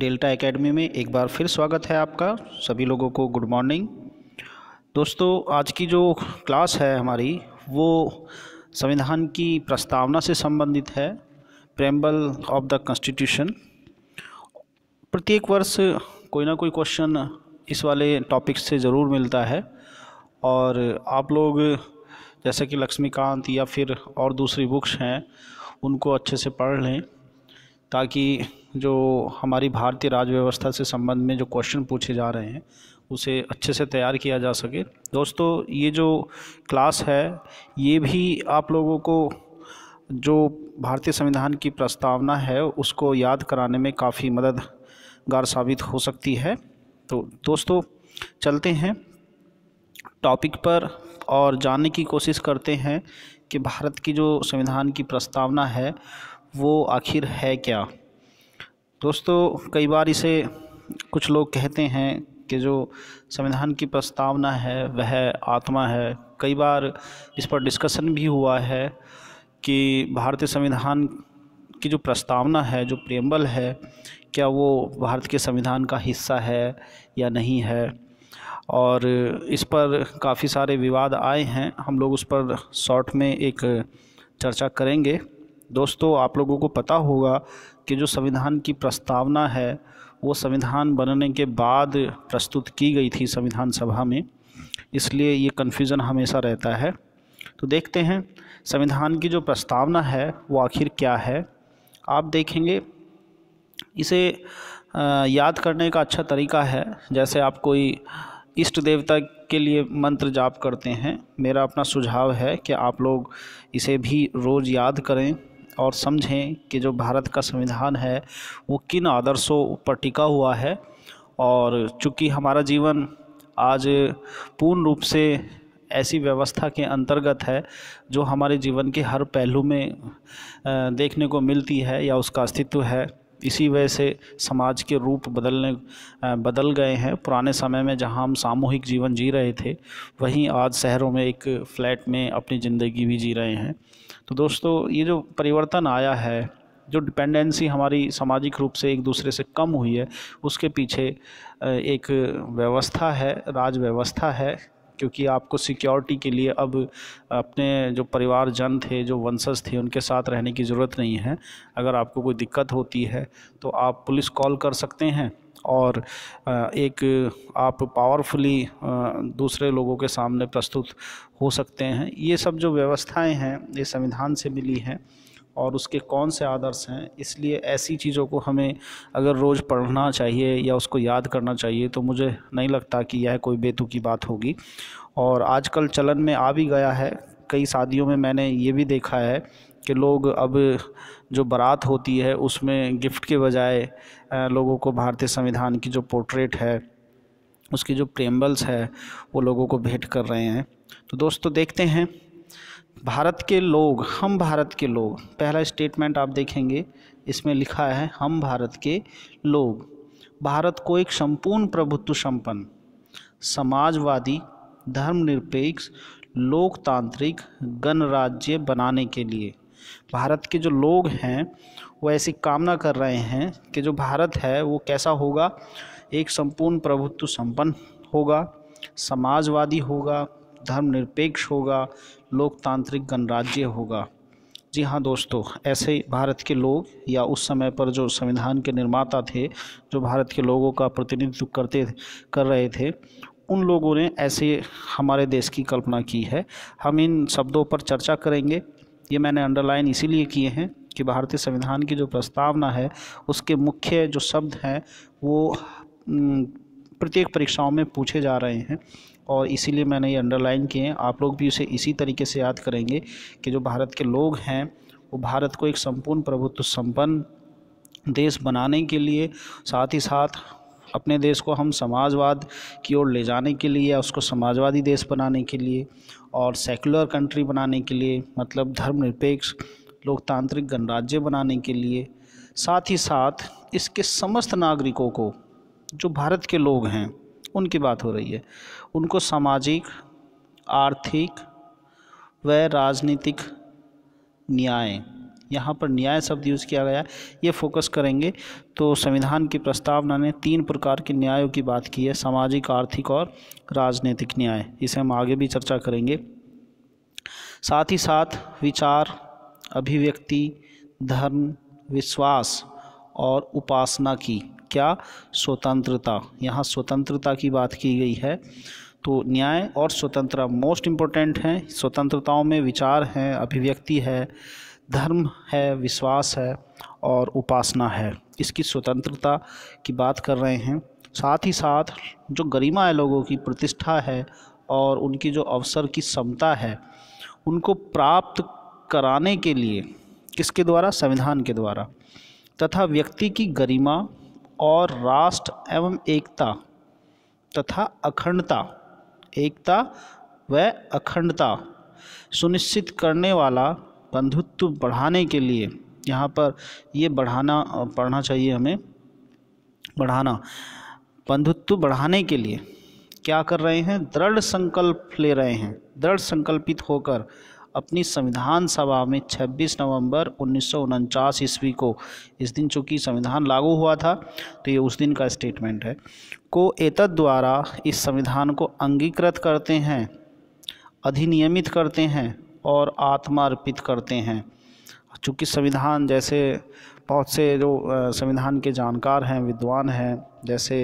delta academy में एक बार फिर स्वागत है आपका सभी लोगों को गुड मॉर्निंग दोस्तों आज की जो क्लास है हमारी वो संविधान की प्रस्तावना से संबंधित है प्रेम्बल ऑफ द कॉन्स्टिट्यूशन प्रत्येक वर्ष कोई ना कोई क्वेश्चन इस वाले टॉपिक से ज़रूर मिलता है और आप लोग जैसे कि लक्ष्मीकांत या फिर और दूसरी बुक्स हैं उनको अच्छे से पढ़ लें ताकि जो हमारी भारतीय राज्य व्यवस्था से संबंध में जो क्वेश्चन पूछे जा रहे हैं उसे अच्छे से तैयार किया जा सके दोस्तों ये जो क्लास है ये भी आप लोगों को जो भारतीय संविधान की प्रस्तावना है उसको याद कराने में काफ़ी मददगार साबित हो सकती है तो दोस्तों चलते हैं टॉपिक पर और जानने की कोशिश करते हैं कि भारत की जो संविधान की प्रस्तावना है वो आखिर है क्या दोस्तों कई बार इसे कुछ लोग कहते हैं कि जो संविधान की प्रस्तावना है वह आत्मा है कई बार इस पर डिस्कशन भी हुआ है कि भारतीय संविधान की जो प्रस्तावना है जो प्रेम्बल है क्या वो भारत के संविधान का हिस्सा है या नहीं है और इस पर काफ़ी सारे विवाद आए हैं हम लोग उस पर शॉर्ट में एक चर्चा करेंगे दोस्तों आप लोगों को पता होगा कि जो संविधान की प्रस्तावना है वो संविधान बनने के बाद प्रस्तुत की गई थी संविधान सभा में इसलिए ये कन्फ्यूज़न हमेशा रहता है तो देखते हैं संविधान की जो प्रस्तावना है वो आखिर क्या है आप देखेंगे इसे याद करने का अच्छा तरीका है जैसे आप कोई इष्ट देवता के लिए मंत्र जाप करते हैं मेरा अपना सुझाव है कि आप लोग इसे भी रोज़ याद करें और समझें कि जो भारत का संविधान है वो किन आदर्शों पर टिका हुआ है और चूँकि हमारा जीवन आज पूर्ण रूप से ऐसी व्यवस्था के अंतर्गत है जो हमारे जीवन के हर पहलू में देखने को मिलती है या उसका अस्तित्व है इसी वजह से समाज के रूप बदलने बदल गए हैं पुराने समय में जहां हम सामूहिक जीवन जी रहे थे वहीं आज शहरों में एक फ्लैट में अपनी ज़िंदगी भी जी रहे हैं तो दोस्तों ये जो परिवर्तन आया है जो डिपेंडेंसी हमारी सामाजिक रूप से एक दूसरे से कम हुई है उसके पीछे एक व्यवस्था है राज व्यवस्था है क्योंकि आपको सिक्योरिटी के लिए अब अपने जो परिवार जन थे जो वंशज थे उनके साथ रहने की ज़रूरत नहीं है अगर आपको कोई दिक्कत होती है तो आप पुलिस कॉल कर सकते हैं और एक आप पावरफुली दूसरे लोगों के सामने प्रस्तुत हो सकते हैं ये सब जो व्यवस्थाएं हैं ये संविधान से मिली हैं और उसके कौन से आदर्श हैं इसलिए ऐसी चीज़ों को हमें अगर रोज़ पढ़ना चाहिए या उसको याद करना चाहिए तो मुझे नहीं लगता कि यह कोई बेतुकी बात होगी और आजकल चलन में आ भी गया है कई शादियों में मैंने ये भी देखा है कि लोग अब जो बारात होती है उसमें गिफ्ट के बजाय लोगों को भारतीय संविधान की जो पोर्ट्रेट है उसकी जो प्रेम्बल्स है वो लोगों को भेंट कर रहे हैं तो दोस्तों देखते हैं भारत के लोग हम भारत के लोग पहला स्टेटमेंट आप देखेंगे इसमें लिखा है हम भारत के लोग भारत को एक संपूर्ण प्रभुत्व संपन्न समाजवादी धर्मनिरपेक्ष लोकतांत्रिक गणराज्य बनाने के लिए भारत के जो लोग हैं वो ऐसी कामना कर रहे हैं कि जो भारत है वो कैसा होगा एक संपूर्ण प्रभुत्व संपन्न होगा समाजवादी होगा धर्मनिरपेक्ष होगा लोकतांत्रिक गणराज्य होगा जी हाँ दोस्तों ऐसे भारत के लोग या उस समय पर जो संविधान के निर्माता थे जो भारत के लोगों का प्रतिनिधित्व करते कर रहे थे उन लोगों ने ऐसे हमारे देश की कल्पना की है हम इन शब्दों पर चर्चा करेंगे ये मैंने अंडरलाइन इसीलिए किए हैं कि भारतीय संविधान की जो प्रस्तावना है उसके मुख्य जो शब्द हैं वो प्रत्येक परीक्षाओं में पूछे जा रहे हैं और इसीलिए मैंने ये अंडरलाइन किए हैं आप लोग भी उसे इसी तरीके से याद करेंगे कि जो भारत के लोग हैं वो भारत को एक संपूर्ण प्रभुत्व संपन्न देश बनाने के लिए साथ ही साथ अपने देश को हम समाजवाद की ओर ले जाने के लिए या उसको समाजवादी देश बनाने के लिए और सेकुलर कंट्री बनाने के लिए मतलब धर्मनिरपेक्ष लोकतांत्रिक गणराज्य बनाने के लिए साथ ही साथ इसके समस्त नागरिकों को जो भारत के लोग हैं उनकी बात हो रही है उनको सामाजिक आर्थिक व राजनीतिक न्याय यहाँ पर न्याय शब्द यूज़ किया गया ये फोकस करेंगे तो संविधान की प्रस्तावना ने तीन प्रकार के न्यायों की बात की है सामाजिक आर्थिक और राजनीतिक न्याय इसे हम आगे भी चर्चा करेंगे साथ ही साथ विचार अभिव्यक्ति धर्म विश्वास और उपासना की क्या स्वतंत्रता यहाँ स्वतंत्रता की बात की गई है तो न्याय और स्वतंत्रता मोस्ट इम्पोर्टेंट हैं स्वतंत्रताओं में विचार हैं अभिव्यक्ति है धर्म है विश्वास है और उपासना है इसकी स्वतंत्रता की बात कर रहे हैं साथ ही साथ जो गरिमा है लोगों की प्रतिष्ठा है और उनकी जो अवसर की क्षमता है उनको प्राप्त कराने के लिए किसके द्वारा संविधान के द्वारा तथा व्यक्ति की गरिमा और राष्ट्र एवं एकता तथा अखंडता एकता व अखंडता सुनिश्चित करने वाला बंधुत्व बढ़ाने के लिए यहाँ पर ये बढ़ाना पढ़ना चाहिए हमें बढ़ाना बंधुत्व बढ़ाने के लिए क्या कर रहे हैं दृढ़ संकल्प ले रहे हैं दृढ़ संकल्पित होकर अपनी संविधान सभा में 26 नवंबर उन्नीस ईस्वी को इस दिन चूँकि संविधान लागू हुआ था तो ये उस दिन का स्टेटमेंट है को एतद द्वारा इस संविधान को अंगीकृत करते हैं अधिनियमित करते हैं और आत्मा अर्पित करते हैं चूँकि संविधान जैसे बहुत से जो संविधान के जानकार हैं विद्वान हैं जैसे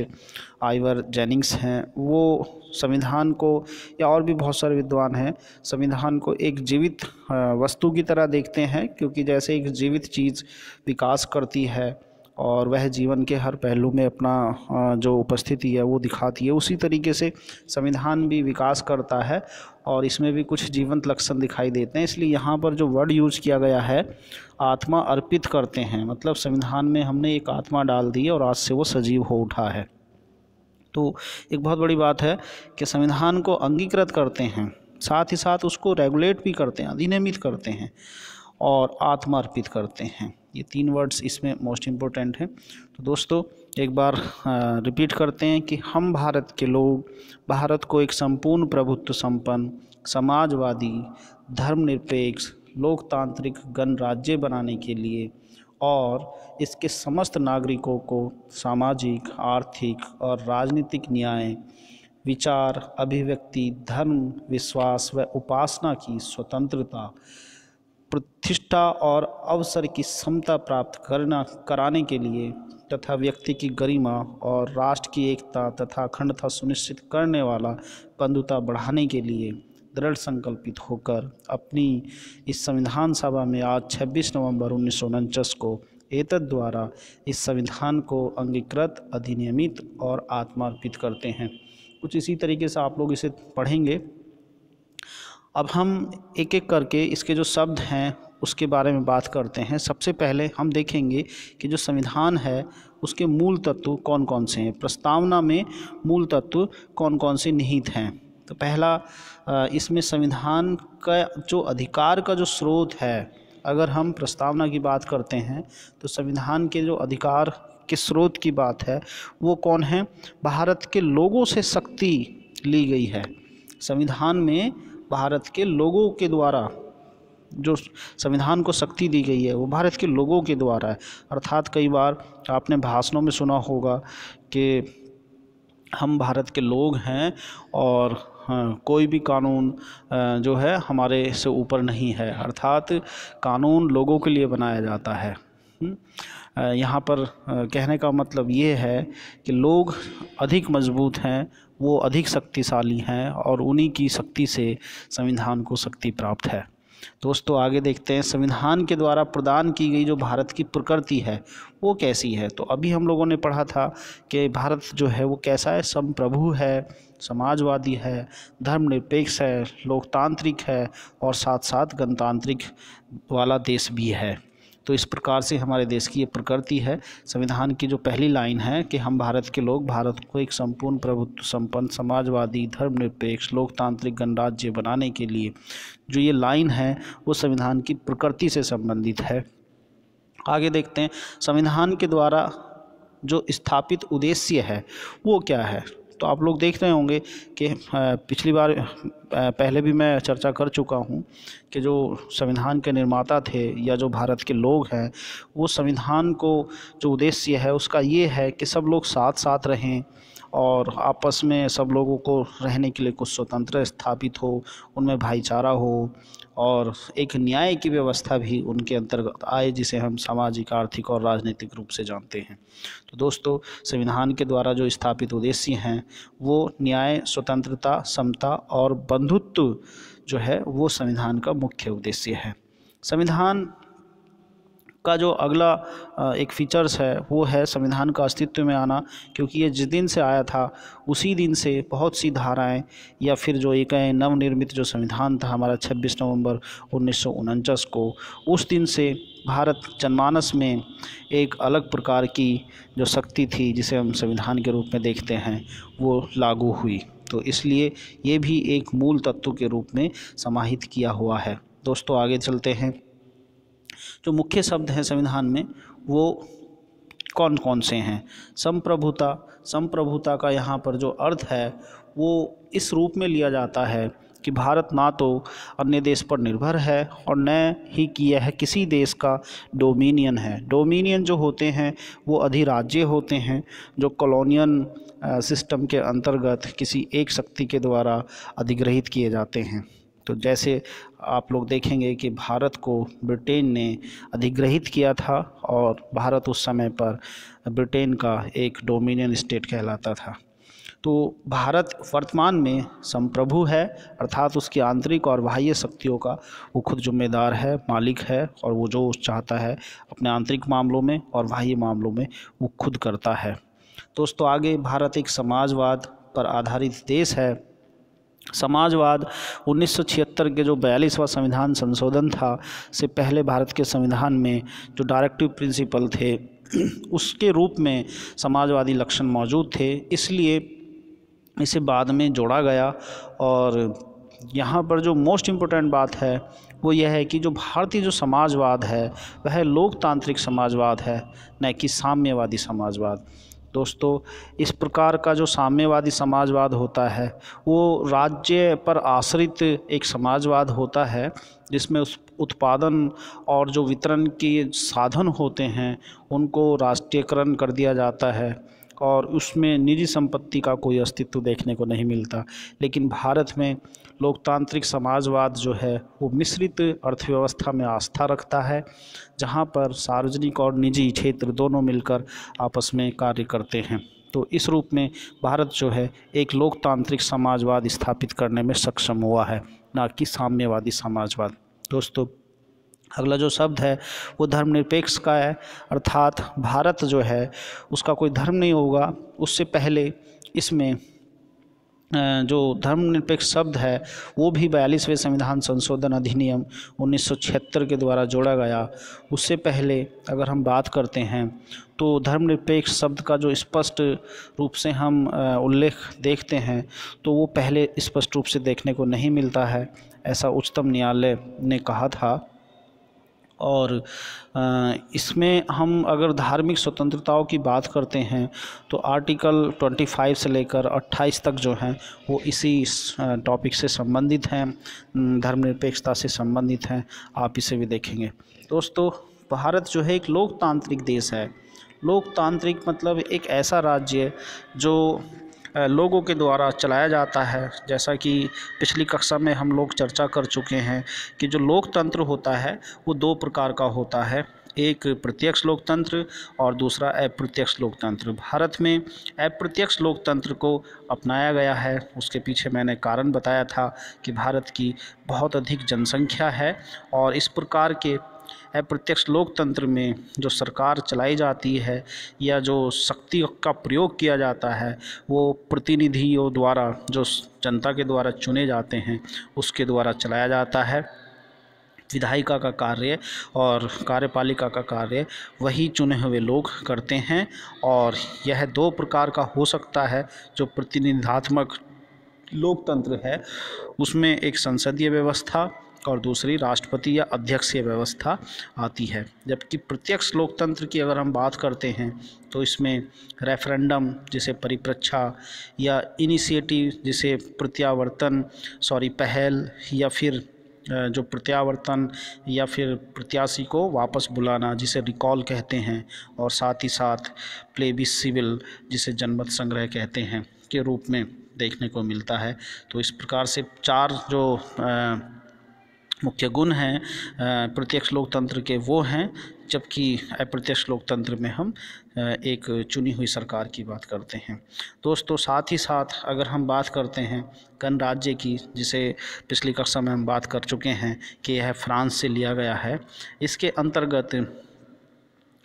आइवर जेनिंग्स हैं वो संविधान को या और भी बहुत सारे विद्वान हैं संविधान को एक जीवित वस्तु की तरह देखते हैं क्योंकि जैसे एक जीवित चीज़ विकास करती है और वह जीवन के हर पहलू में अपना जो उपस्थिति है वो दिखाती है उसी तरीके से संविधान भी विकास करता है और इसमें भी कुछ जीवंत लक्षण दिखाई देते हैं इसलिए यहाँ पर जो वर्ड यूज किया गया है आत्मा अर्पित करते हैं मतलब संविधान में हमने एक आत्मा डाल दी और आज से वो सजीव हो उठा है तो एक बहुत बड़ी बात है कि संविधान को अंगीकृत करते हैं साथ ही साथ उसको रेगुलेट भी करते हैं अधिनियमित करते हैं और आत्मा अर्पित करते हैं ये तीन वर्ड्स इसमें मोस्ट इम्पोर्टेंट हैं तो दोस्तों एक बार रिपीट करते हैं कि हम भारत के लोग भारत को एक संपूर्ण प्रभुत्व संपन्न समाजवादी धर्मनिरपेक्ष लोकतांत्रिक गणराज्य बनाने के लिए और इसके समस्त नागरिकों को सामाजिक आर्थिक और राजनीतिक न्याय विचार अभिव्यक्ति धर्म विश्वास व उपासना की स्वतंत्रता प्रतिष्ठा और अवसर की क्षमता प्राप्त करना कराने के लिए तथा व्यक्ति की गरिमा और राष्ट्र की एकता तथा अखंडता सुनिश्चित करने वाला बंधुता बढ़ाने के लिए दृढ़ संकल्पित होकर अपनी इस संविधान सभा में आज 26 नवंबर उन्नीस को एतद द्वारा इस संविधान को अंगीकृत अधिनियमित और आत्मार्पित करते हैं कुछ इसी तरीके से आप लोग इसे पढ़ेंगे अब हम एक एक करके इसके जो शब्द हैं उसके बारे में बात करते हैं सबसे पहले हम देखेंगे कि जो संविधान है उसके मूल तत्व कौन कौन से हैं प्रस्तावना में मूल तत्व कौन कौन से निहित हैं तो पहला इसमें संविधान का जो अधिकार का जो स्रोत है अगर हम प्रस्तावना की बात करते हैं तो संविधान के जो अधिकार के स्रोत की बात है वो कौन है भारत के लोगों से शक्ति ली गई है संविधान में भारत के लोगों के द्वारा जो संविधान को शक्ति दी गई है वो भारत के लोगों के द्वारा है अर्थात कई बार आपने भाषणों में सुना होगा कि हम भारत के लोग हैं और हाँ, कोई भी कानून जो है हमारे से ऊपर नहीं है अर्थात कानून लोगों के लिए बनाया जाता है यहाँ पर कहने का मतलब ये है कि लोग अधिक मजबूत हैं वो अधिक शक्तिशाली हैं और उन्हीं की शक्ति से संविधान को शक्ति प्राप्त है दोस्तों आगे देखते हैं संविधान के द्वारा प्रदान की गई जो भारत की प्रकृति है वो कैसी है तो अभी हम लोगों ने पढ़ा था कि भारत जो है वो कैसा है संप्रभु है समाजवादी है धर्मनिरपेक्ष है लोकतांत्रिक है और साथ साथ गणतांत्रिक वाला देश भी है तो इस प्रकार से हमारे देश की ये प्रकृति है संविधान की जो पहली लाइन है कि हम भारत के लोग भारत को एक संपूर्ण प्रभुत्व संपन्न समाजवादी धर्मनिरपेक्ष लोकतांत्रिक गणराज्य बनाने के लिए जो ये लाइन है वो संविधान की प्रकृति से संबंधित है आगे देखते हैं संविधान के द्वारा जो स्थापित उद्देश्य है वो क्या है तो आप लोग देख रहे होंगे कि पिछली बार पहले भी मैं चर्चा कर चुका हूँ कि जो संविधान के निर्माता थे या जो भारत के लोग हैं वो संविधान को जो उद्देश्य है उसका ये है कि सब लोग साथ साथ रहें और आपस में सब लोगों को रहने के लिए कुछ स्वतंत्र स्थापित हो उनमें भाईचारा हो और एक न्याय की व्यवस्था भी उनके अंतर्गत आए जिसे हम सामाजिक आर्थिक और राजनीतिक रूप से जानते हैं तो दोस्तों संविधान के द्वारा जो स्थापित उद्देश्य हैं वो न्याय स्वतंत्रता समता और बंधुत्व जो है वो संविधान का मुख्य उद्देश्य है संविधान का जो अगला एक फ़ीचर्स है वो है संविधान का अस्तित्व में आना क्योंकि ये जिस दिन से आया था उसी दिन से बहुत सी धाराएं या फिर जो एक नव नवनिर्मित जो संविधान था हमारा 26 नवंबर उन्नीस को उस दिन से भारत जनमानस में एक अलग प्रकार की जो शक्ति थी जिसे हम संविधान के रूप में देखते हैं वो लागू हुई तो इसलिए ये भी एक मूल तत्व के रूप में समाहित किया हुआ है दोस्तों आगे चलते हैं जो मुख्य शब्द हैं संविधान में वो कौन कौन से हैं संप्रभुता संप्रभुता का यहाँ पर जो अर्थ है वो इस रूप में लिया जाता है कि भारत ना तो अन्य देश पर निर्भर है और न ही कि यह किसी देश का डोमिनियन है डोमिनियन जो होते हैं वो अधिराज्य होते हैं जो कॉलोनियन सिस्टम के अंतर्गत किसी एक शक्ति के द्वारा अधिग्रहित किए जाते हैं तो जैसे आप लोग देखेंगे कि भारत को ब्रिटेन ने अधिग्रहित किया था और भारत उस समय पर ब्रिटेन का एक डोमिनियन स्टेट कहलाता था तो भारत वर्तमान में संप्रभु है अर्थात उसकी आंतरिक और बाह्य शक्तियों का वो खुद जिम्मेदार है मालिक है और वो जो चाहता है अपने आंतरिक मामलों में और बाह्य मामलों में वो खुद करता है दोस्तों आगे भारत एक समाजवाद पर आधारित देश है समाजवाद 1976 के जो बयालीसवा संविधान संशोधन था से पहले भारत के संविधान में जो डायरेक्टिव प्रिंसिपल थे उसके रूप में समाजवादी लक्षण मौजूद थे इसलिए इसे बाद में जोड़ा गया और यहाँ पर जो मोस्ट इम्पोर्टेंट बात है वो यह है कि जो भारतीय जो समाजवाद है वह लोकतांत्रिक समाजवाद है न कि साम्यवादी समाजवाद दोस्तों इस प्रकार का जो साम्यवादी समाजवाद होता है वो राज्य पर आश्रित एक समाजवाद होता है जिसमें उस उत्पादन और जो वितरण के साधन होते हैं उनको राष्ट्रीयकरण कर दिया जाता है और उसमें निजी संपत्ति का कोई अस्तित्व देखने को नहीं मिलता लेकिन भारत में लोकतांत्रिक समाजवाद जो है वो मिश्रित अर्थव्यवस्था में आस्था रखता है जहाँ पर सार्वजनिक और निजी क्षेत्र दोनों मिलकर आपस में कार्य करते हैं तो इस रूप में भारत जो है एक लोकतांत्रिक समाजवाद स्थापित करने में सक्षम हुआ है ना कि साम्यवादी समाजवाद दोस्तों अगला जो शब्द है वो धर्मनिरपेक्ष का है अर्थात भारत जो है उसका कोई धर्म नहीं होगा उससे पहले इसमें जो धर्मनिरपेक्ष शब्द है वो भी बयालीसवें संविधान संशोधन अधिनियम 1976 के द्वारा जोड़ा गया उससे पहले अगर हम बात करते हैं तो धर्मनिरपेक्ष शब्द का जो स्पष्ट रूप से हम उल्लेख देखते हैं तो वो पहले स्पष्ट रूप से देखने को नहीं मिलता है ऐसा उच्चतम न्यायालय ने कहा था और इसमें हम अगर धार्मिक स्वतंत्रताओं की बात करते हैं तो आर्टिकल 25 से लेकर 28 तक जो हैं वो इसी टॉपिक से संबंधित हैं धर्मनिरपेक्षता से संबंधित हैं आप इसे भी देखेंगे दोस्तों भारत जो है एक लोकतांत्रिक देश है लोकतांत्रिक मतलब एक ऐसा राज्य जो लोगों के द्वारा चलाया जाता है जैसा कि पिछली कक्षा में हम लोग चर्चा कर चुके हैं कि जो लोकतंत्र होता है वो दो प्रकार का होता है एक प्रत्यक्ष लोकतंत्र और दूसरा अप्रत्यक्ष लोकतंत्र भारत में अप्रत्यक्ष लोकतंत्र को अपनाया गया है उसके पीछे मैंने कारण बताया था कि भारत की बहुत अधिक जनसंख्या है और इस प्रकार के अप्रत्यक्ष लोकतंत्र में जो सरकार चलाई जाती है या जो शक्ति का प्रयोग किया जाता है वो प्रतिनिधियों द्वारा जो जनता के द्वारा चुने जाते हैं उसके द्वारा चलाया जाता है विधायिका का कार्य और कार्यपालिका का कार्य वही चुने हुए लोग करते हैं और यह दो प्रकार का हो सकता है जो प्रतिनिधात्मक लोकतंत्र है उसमें एक संसदीय व्यवस्था और दूसरी राष्ट्रपति या अध्यक्ष की व्यवस्था आती है जबकि प्रत्यक्ष लोकतंत्र की अगर हम बात करते हैं तो इसमें रेफरेंडम जिसे परिप्रच्छा या इनिशिएटिव जिसे प्रत्यावर्तन सॉरी पहल या फिर जो प्रत्यावर्तन या फिर प्रत्याशी को वापस बुलाना जिसे रिकॉल कहते हैं और साथ ही साथ प्लेबिस सिविल जिसे जनमत संग्रह कहते हैं के रूप में देखने को मिलता है तो इस प्रकार से चार जो आ, मुख्य गुण हैं प्रत्यक्ष लोकतंत्र के वो हैं जबकि अप्रत्यक्ष लोकतंत्र में हम एक चुनी हुई सरकार की बात करते हैं दोस्तों साथ ही साथ अगर हम बात करते हैं गणराज्य की जिसे पिछली कक्षा में हम बात कर चुके हैं कि यह फ्रांस से लिया गया है इसके अंतर्गत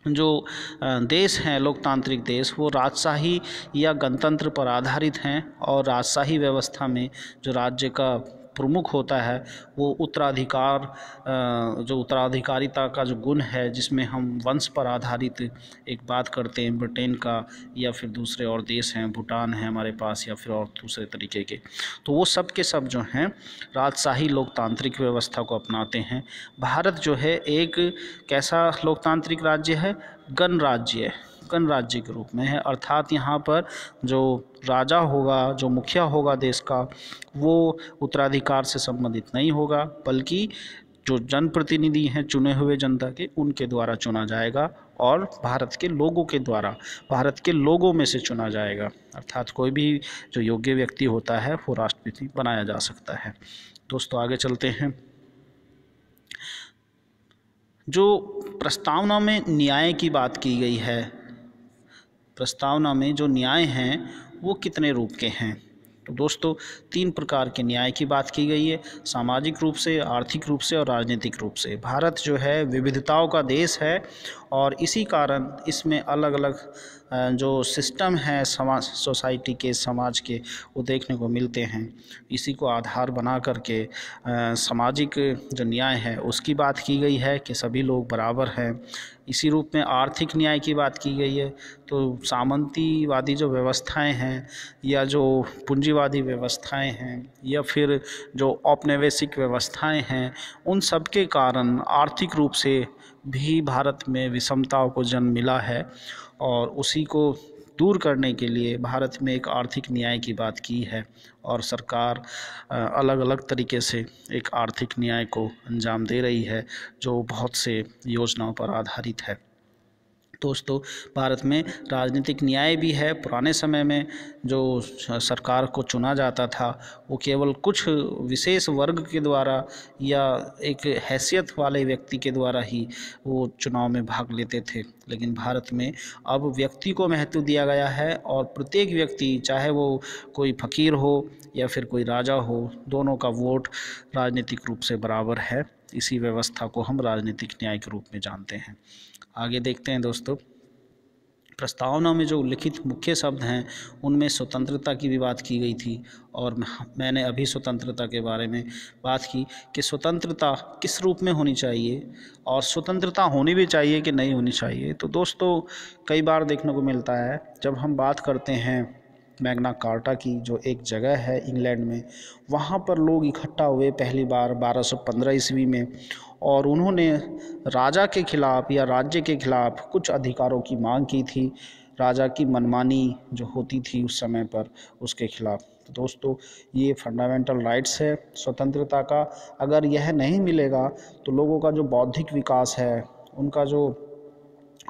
जो देश हैं लोकतांत्रिक देश वो राजशाही या गणतंत्र पर आधारित हैं और राजशाही व्यवस्था में जो राज्य का प्रमुख होता है वो उत्तराधिकार जो उत्तराधिकारिता का जो गुण है जिसमें हम वंश पर आधारित एक बात करते हैं ब्रिटेन का या फिर दूसरे और देश हैं भूटान है हमारे पास या फिर और दूसरे तरीके के तो वो सब के सब जो हैं राजशाही लोकतांत्रिक व्यवस्था को अपनाते हैं भारत जो है एक कैसा लोकतांत्रिक राज्य है गणराज्य कोंकण राज्य के रूप में है अर्थात यहाँ पर जो राजा होगा जो मुखिया होगा देश का वो उत्तराधिकार से संबंधित नहीं होगा बल्कि जो जनप्रतिनिधि हैं चुने हुए जनता के उनके द्वारा चुना जाएगा और भारत के लोगों के द्वारा भारत के लोगों में से चुना जाएगा अर्थात कोई भी जो योग्य व्यक्ति होता है वो राष्ट्रपति बनाया जा सकता है दोस्तों आगे चलते हैं जो प्रस्तावना में न्याय की बात की गई है प्रस्तावना में जो न्याय हैं वो कितने रूप के हैं तो दोस्तों तीन प्रकार के न्याय की बात की गई है सामाजिक रूप से आर्थिक रूप से और राजनीतिक रूप से भारत जो है विविधताओं का देश है और इसी कारण इसमें अलग अलग जो सिस्टम है समाज सोसाइटी के समाज के वो देखने को मिलते हैं इसी को आधार बना करके सामाजिक जो न्याय है उसकी बात की गई है कि सभी लोग बराबर हैं इसी रूप में आर्थिक न्याय की बात की गई है तो सामंतीवादी जो व्यवस्थाएं हैं या जो पूंजीवादी व्यवस्थाएं हैं या फिर जो औपनिवेशिक व्यवस्थाएं हैं उन सब के कारण आर्थिक रूप से भी भारत में विषमताओं को जन्म मिला है और उसी को दूर करने के लिए भारत में एक आर्थिक न्याय की बात की है और सरकार अलग अलग तरीके से एक आर्थिक न्याय को अंजाम दे रही है जो बहुत से योजनाओं पर आधारित है दोस्तों भारत में राजनीतिक न्याय भी है पुराने समय में जो सरकार को चुना जाता था वो केवल कुछ विशेष वर्ग के द्वारा या एक हैसियत वाले व्यक्ति के द्वारा ही वो चुनाव में भाग लेते थे लेकिन भारत में अब व्यक्ति को महत्व दिया गया है और प्रत्येक व्यक्ति चाहे वो कोई फ़कीर हो या फिर कोई राजा हो दोनों का वोट राजनीतिक रूप से बराबर है इसी व्यवस्था को हम राजनीतिक न्याय के रूप में जानते हैं आगे देखते हैं दोस्तों प्रस्तावना में जो उल्लिखित मुख्य शब्द हैं उनमें स्वतंत्रता की भी बात की गई थी और मैंने अभी स्वतंत्रता के बारे में बात की कि स्वतंत्रता किस रूप में होनी चाहिए और स्वतंत्रता होनी भी चाहिए कि नहीं होनी चाहिए तो दोस्तों कई बार देखने को मिलता है जब हम बात करते हैं मैग्ना कार्टा की जो एक जगह है इंग्लैंड में वहाँ पर लोग इकट्ठा हुए पहली बार 1215 ईस्वी में और उन्होंने राजा के खिलाफ़ या राज्य के खिलाफ़ कुछ अधिकारों की मांग की थी राजा की मनमानी जो होती थी उस समय पर उसके खिलाफ़ तो दोस्तों ये फंडामेंटल राइट्स है स्वतंत्रता का अगर यह नहीं मिलेगा तो लोगों का जो बौद्धिक विकास है उनका जो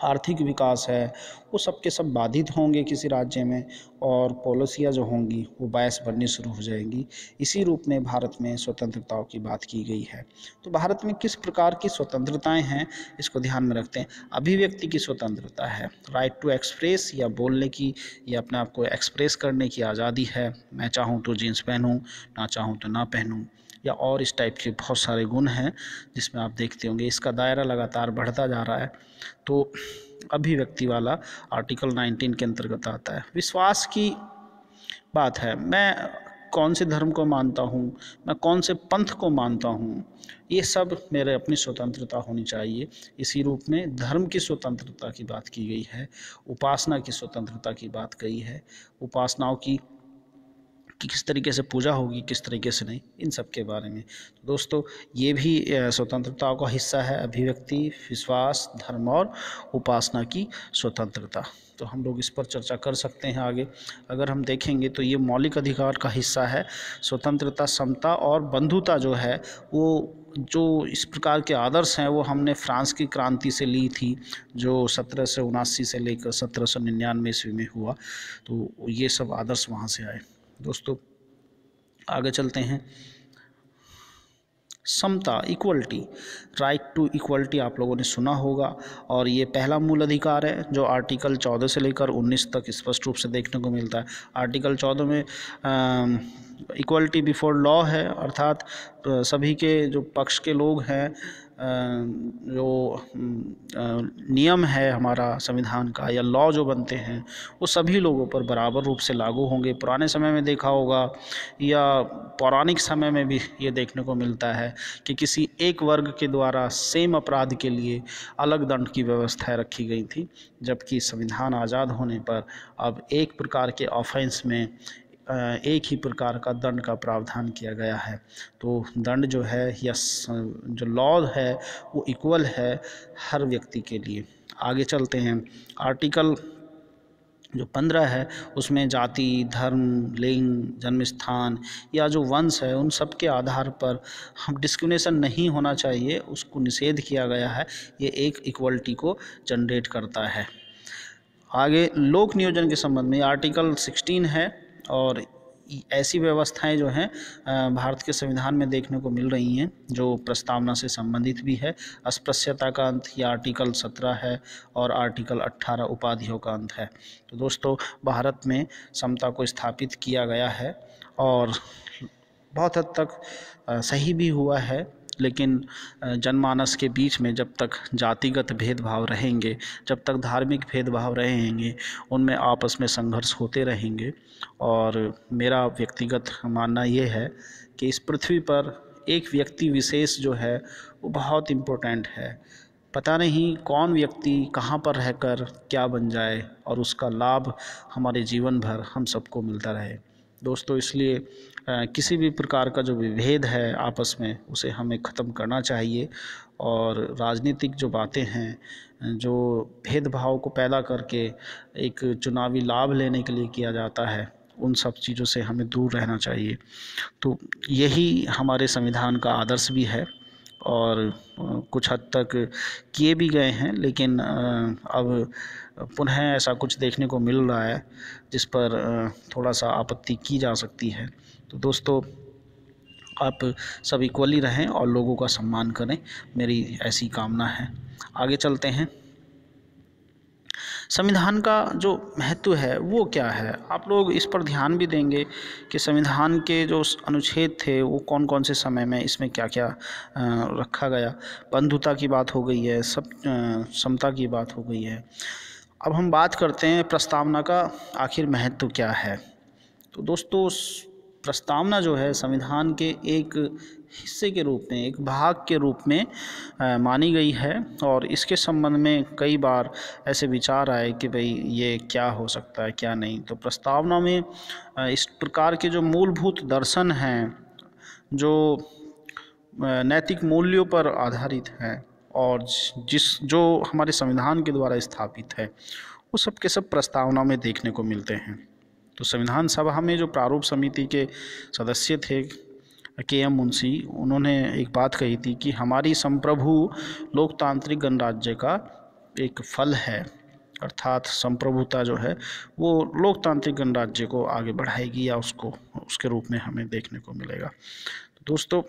आर्थिक विकास है वो सब के सब बाधित होंगे किसी राज्य में और पॉलिसियाँ जो होंगी वो बायस बननी शुरू हो जाएंगी इसी रूप में भारत में स्वतंत्रताओं की बात की गई है तो भारत में किस प्रकार की स्वतंत्रताएं हैं इसको ध्यान में रखते हैं अभिव्यक्ति की स्वतंत्रता है राइट टू एक्सप्रेस या बोलने की या अपने आप को एक्सप्रेस करने की आज़ादी है मैं चाहूँ तो जीन्स पहनूँ ना चाहूँ तो ना पहनूँ या और इस टाइप के बहुत सारे गुण हैं जिसमें आप देखते होंगे इसका दायरा लगातार बढ़ता जा रहा है तो अभिव्यक्ति वाला आर्टिकल 19 के अंतर्गत आता है विश्वास की बात है मैं कौन से धर्म को मानता हूँ मैं कौन से पंथ को मानता हूँ ये सब मेरे अपनी स्वतंत्रता होनी चाहिए इसी रूप में धर्म की स्वतंत्रता की बात की गई है उपासना की स्वतंत्रता की बात कही है उपासनाओं की कि किस तरीके से पूजा होगी किस तरीके से नहीं इन सब के बारे में तो दोस्तों ये भी स्वतंत्रता का हिस्सा है अभिव्यक्ति विश्वास धर्म और उपासना की स्वतंत्रता तो हम लोग इस पर चर्चा कर सकते हैं आगे अगर हम देखेंगे तो ये मौलिक अधिकार का हिस्सा है स्वतंत्रता समता और बंधुता जो है वो जो इस प्रकार के आदर्श हैं वो हमने फ्रांस की क्रांति से ली थी जो सत्रह से उनासी से लेकर सत्रह सौ निन्यानवे ईस्वी में हुआ तो ये सब आदर्श वहाँ से आए दोस्तों आगे चलते हैं समता इक्वलिटी राइट टू इक्वलिटी आप लोगों ने सुना होगा और ये पहला मूल अधिकार है जो आर्टिकल 14 से लेकर 19 तक स्पष्ट रूप से देखने को मिलता है आर्टिकल 14 में इक्वलिटी बिफोर लॉ है अर्थात सभी के जो पक्ष के लोग हैं जो नियम है हमारा संविधान का या लॉ जो बनते हैं वो सभी लोगों पर बराबर रूप से लागू होंगे पुराने समय में देखा होगा या पौराणिक समय में भी ये देखने को मिलता है कि किसी एक वर्ग के द्वारा सेम अपराध के लिए अलग दंड की व्यवस्थाएँ रखी गई थी जबकि संविधान आज़ाद होने पर अब एक प्रकार के ऑफेंस में एक ही प्रकार का दंड का प्रावधान किया गया है तो दंड जो है या जो लॉ है वो इक्वल है हर व्यक्ति के लिए आगे चलते हैं आर्टिकल जो पंद्रह है उसमें जाति धर्म लिंग जन्म स्थान या जो वंश है उन सब के आधार पर हम डिस्क्रिमिनेशन नहीं होना चाहिए उसको निषेध किया गया है ये एक इक्वलिटी को जनरेट करता है आगे लोक नियोजन के संबंध में आर्टिकल सिक्सटीन है और ऐसी व्यवस्थाएं जो हैं भारत के संविधान में देखने को मिल रही हैं जो प्रस्तावना से संबंधित भी है अस्पृश्यता का अंत या आर्टिकल सत्रह है और आर्टिकल अट्ठारह उपाधियों का अंत है तो दोस्तों भारत में समता को स्थापित किया गया है और बहुत हद तक सही भी हुआ है लेकिन जनमानस के बीच में जब तक जातिगत भेदभाव रहेंगे जब तक धार्मिक भेदभाव रहेंगे उनमें आपस में संघर्ष होते रहेंगे और मेरा व्यक्तिगत मानना ये है कि इस पृथ्वी पर एक व्यक्ति विशेष जो है वो बहुत इम्पोर्टेंट है पता नहीं कौन व्यक्ति कहाँ पर रहकर क्या बन जाए और उसका लाभ हमारे जीवन भर हम सबको मिलता रहे दोस्तों इसलिए किसी भी प्रकार का जो विभेद है आपस में उसे हमें ख़त्म करना चाहिए और राजनीतिक जो बातें हैं जो भेदभाव को पैदा करके एक चुनावी लाभ लेने के लिए किया जाता है उन सब चीज़ों से हमें दूर रहना चाहिए तो यही हमारे संविधान का आदर्श भी है और कुछ हद तक किए भी गए हैं लेकिन अब पुनः ऐसा कुछ देखने को मिल रहा है जिस पर थोड़ा सा आपत्ति की जा सकती है तो दोस्तों आप सब इक्वली रहें और लोगों का सम्मान करें मेरी ऐसी कामना है आगे चलते हैं संविधान का जो महत्व है वो क्या है आप लोग इस पर ध्यान भी देंगे कि संविधान के जो अनुच्छेद थे वो कौन कौन से समय में इसमें क्या क्या रखा गया बंधुता की बात हो गई है सब समता की बात हो गई है अब हम बात करते हैं प्रस्तावना का आखिर महत्व क्या है तो दोस्तों प्रस्तावना जो है संविधान के एक हिस्से के रूप में एक भाग के रूप में आ, मानी गई है और इसके संबंध में कई बार ऐसे विचार आए कि भाई ये क्या हो सकता है क्या नहीं तो प्रस्तावना में आ, इस प्रकार के जो मूलभूत दर्शन हैं जो नैतिक मूल्यों पर आधारित हैं और जिस जो हमारे संविधान के द्वारा स्थापित है वो सब के सब प्रस्तावना में देखने को मिलते हैं तो संविधान सभा में जो प्रारूप समिति के सदस्य थे के एम मुंशी उन्होंने एक बात कही थी कि हमारी संप्रभु लोकतांत्रिक गणराज्य का एक फल है अर्थात संप्रभुता जो है वो लोकतांत्रिक गणराज्य को आगे बढ़ाएगी या उसको उसके रूप में हमें देखने को मिलेगा दोस्तों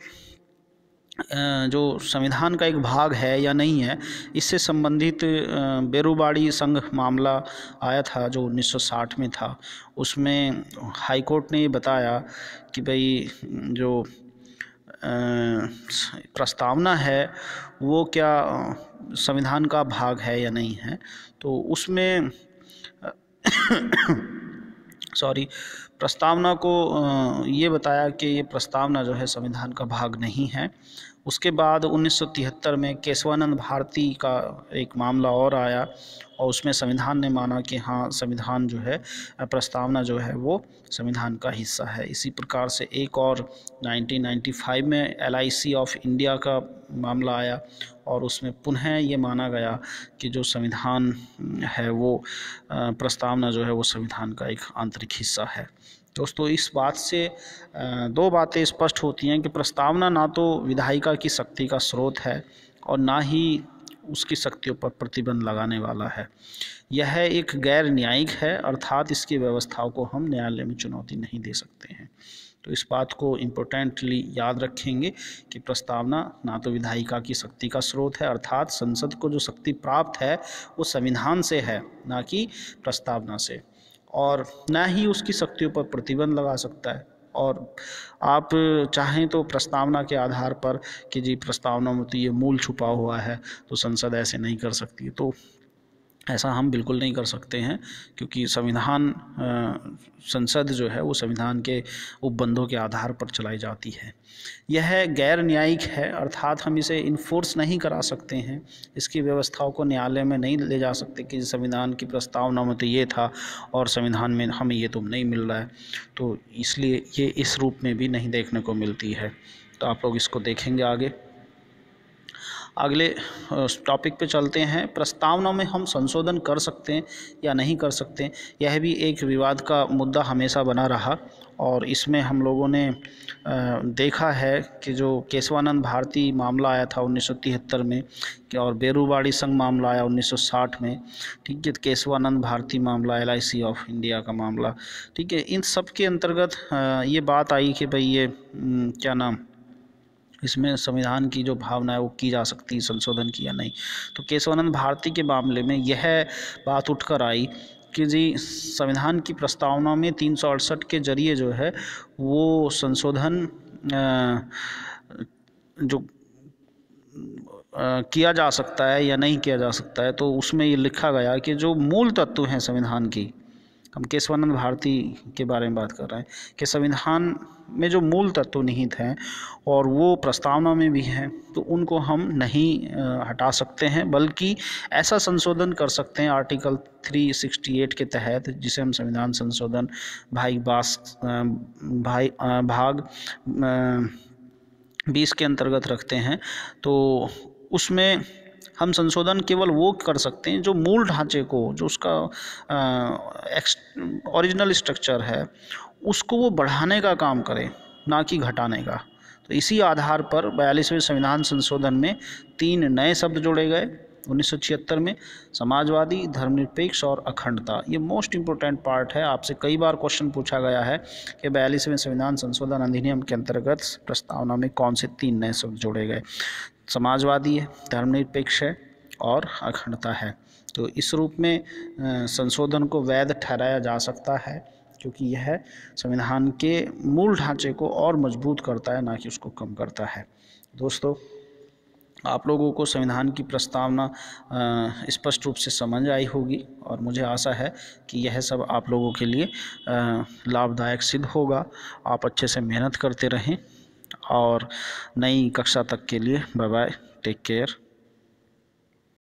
जो संविधान का एक भाग है या नहीं है इससे संबंधित बेरोबाड़ी संघ मामला आया था जो 1960 में था उसमें हाई कोर्ट ने बताया कि भाई जो प्रस्तावना है वो क्या संविधान का भाग है या नहीं है तो उसमें सॉरी प्रस्तावना को ये बताया कि ये प्रस्तावना जो है संविधान का भाग नहीं है उसके बाद 1973 में केशवानंद भारती का एक मामला और आया और उसमें संविधान ने माना कि हाँ संविधान जो है प्रस्तावना जो है वो संविधान का हिस्सा है इसी प्रकार से एक और 1995 में एल ऑफ इंडिया का मामला आया और उसमें पुनः ये माना गया कि जो संविधान है वो प्रस्तावना जो है वो संविधान का एक आंतरिक हिस्सा है दोस्तों इस बात से दो बातें स्पष्ट होती हैं कि प्रस्तावना ना तो विधायिका की शक्ति का स्रोत है और ना ही उसकी शक्तियों पर प्रतिबंध लगाने वाला है यह एक गैर न्यायिक है अर्थात इसकी व्यवस्थाओं को हम न्यायालय में चुनौती नहीं दे सकते हैं तो इस बात को इम्पोर्टेंटली याद रखेंगे कि प्रस्तावना ना तो विधायिका की शक्ति का स्रोत है अर्थात संसद को जो शक्ति प्राप्त है वो संविधान से है ना कि प्रस्तावना से और ना ही उसकी शक्तियों पर प्रतिबंध लगा सकता है और आप चाहें तो प्रस्तावना के आधार पर कि जी प्रस्तावना में तो ये मूल छुपा हुआ है तो संसद ऐसे नहीं कर सकती तो ऐसा हम बिल्कुल नहीं कर सकते हैं क्योंकि संविधान संसद जो है वो संविधान के उपबंधों के आधार पर चलाई जाती है यह गैर न्यायिक है अर्थात हम इसे इन्फोर्स नहीं करा सकते हैं इसकी व्यवस्थाओं को न्यायालय में नहीं ले जा सकते कि संविधान की प्रस्तावना में तो ये था और संविधान में हमें ये तो नहीं मिल रहा है तो इसलिए ये इस रूप में भी नहीं देखने को मिलती है तो आप लोग इसको देखेंगे आगे अगले टॉपिक पे चलते हैं प्रस्तावना में हम संशोधन कर सकते हैं या नहीं कर सकते यह भी एक विवाद का मुद्दा हमेशा बना रहा और इसमें हम लोगों ने देखा है कि जो केशवानंद भारती मामला आया था उन्नीस में कि और बेरूबाड़ी संघ मामला आया 1960 में ठीक है केशवानंद भारती मामला एल ऑफ इंडिया का मामला ठीक है इन सब के अंतर्गत ये बात आई कि भाई ये क्या नाम इसमें संविधान की जो भावना है वो की जा सकती है संशोधन किया नहीं तो केशवानंद भारती के मामले में यह बात उठकर आई कि जी संविधान की प्रस्तावना में तीन के जरिए जो है वो संशोधन जो किया जा सकता है या नहीं किया जा सकता है तो उसमें ये लिखा गया कि जो मूल तत्व हैं संविधान की हम केशवानंद भारती के बारे में बात कर रहे हैं कि संविधान में जो मूल तत्व निहित हैं और वो प्रस्तावना में भी हैं तो उनको हम नहीं हटा सकते हैं बल्कि ऐसा संशोधन कर सकते हैं आर्टिकल 368 के तहत जिसे हम संविधान संशोधन भाई बास भाई भाग बीस के अंतर्गत रखते हैं तो उसमें हम संशोधन केवल वो कर सकते हैं जो मूल ढांचे को जो उसका ओरिजिनल स्ट्रक्चर है उसको वो बढ़ाने का काम करें ना कि घटाने का तो इसी आधार पर बयालीसवें संविधान संशोधन में तीन नए शब्द जोड़े गए 1976 में समाजवादी धर्मनिरपेक्ष और अखंडता ये मोस्ट इम्पोर्टेंट पार्ट है आपसे कई बार क्वेश्चन पूछा गया है कि बयालीसवें संविधान संशोधन अधिनियम के अंतर्गत प्रस्तावना में कौन से तीन नए शब्द जोड़े गए समाजवादी है धर्मनिरपेक्ष है और अखंडता है तो इस रूप में संशोधन को वैध ठहराया जा सकता है क्योंकि यह संविधान के मूल ढांचे को और मजबूत करता है ना कि उसको कम करता है दोस्तों आप लोगों को संविधान की प्रस्तावना स्पष्ट रूप से समझ आई होगी और मुझे आशा है कि यह सब आप लोगों के लिए लाभदायक सिद्ध होगा आप अच्छे से मेहनत करते रहें और नई कक्षा तक के लिए बाय बाय टेक केयर